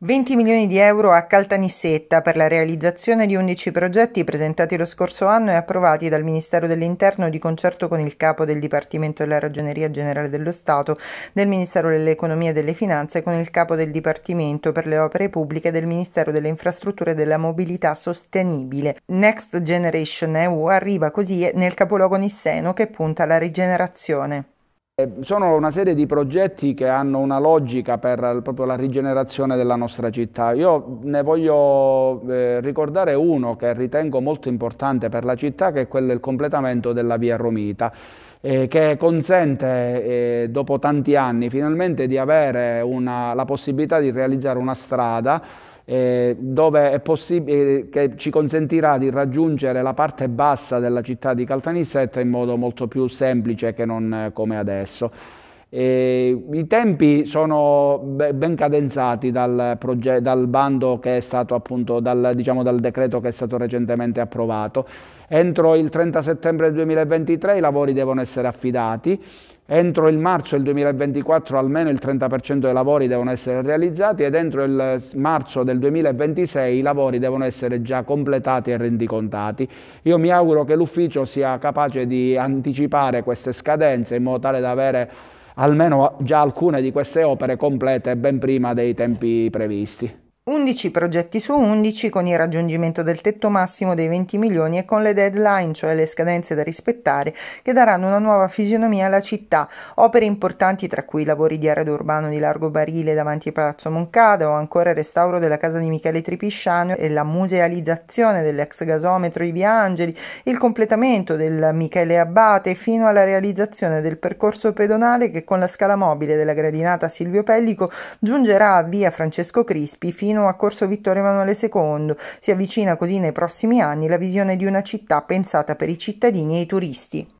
20 milioni di euro a Caltanissetta per la realizzazione di 11 progetti presentati lo scorso anno e approvati dal Ministero dell'Interno di concerto con il capo del Dipartimento della Ragioneria Generale dello Stato, del Ministero dell'Economia e delle Finanze e con il capo del Dipartimento per le Opere Pubbliche del Ministero delle Infrastrutture e della Mobilità Sostenibile. Next Generation EU arriva così nel capoluogo nisseno che punta alla rigenerazione. Eh, sono una serie di progetti che hanno una logica per proprio la rigenerazione della nostra città. Io ne voglio eh, ricordare uno che ritengo molto importante per la città, che è quello del completamento della via Romita. Eh, che consente eh, dopo tanti anni finalmente di avere una, la possibilità di realizzare una strada eh, dove è possibile, eh, che ci consentirà di raggiungere la parte bassa della città di Caltanissetta in modo molto più semplice che non eh, come adesso. Eh, I tempi sono ben cadenzati dal, dal bando che è stato appunto, dal, diciamo, dal decreto che è stato recentemente approvato. Entro il 30 settembre 2023 i lavori devono essere affidati, entro il marzo del 2024 almeno il 30% dei lavori devono essere realizzati ed entro il marzo del 2026 i lavori devono essere già completati e rendicontati. Io mi auguro che l'ufficio sia capace di anticipare queste scadenze in modo tale da avere almeno già alcune di queste opere complete ben prima dei tempi previsti. 11 progetti su 11 con il raggiungimento del tetto massimo dei 20 milioni e con le deadline, cioè le scadenze da rispettare, che daranno una nuova fisionomia alla città. Opere importanti tra cui lavori di arredo urbano di Largo Barile davanti a Palazzo Moncada o ancora il restauro della casa di Michele Tripisciano e la musealizzazione dell'ex gasometro di Via Angeli, il completamento del Michele Abbate fino alla realizzazione del percorso pedonale che con la scala mobile della gradinata Silvio Pellico giungerà a Via Francesco Crispi fino fino a Corso Vittorio Emanuele II. Si avvicina così nei prossimi anni la visione di una città pensata per i cittadini e i turisti.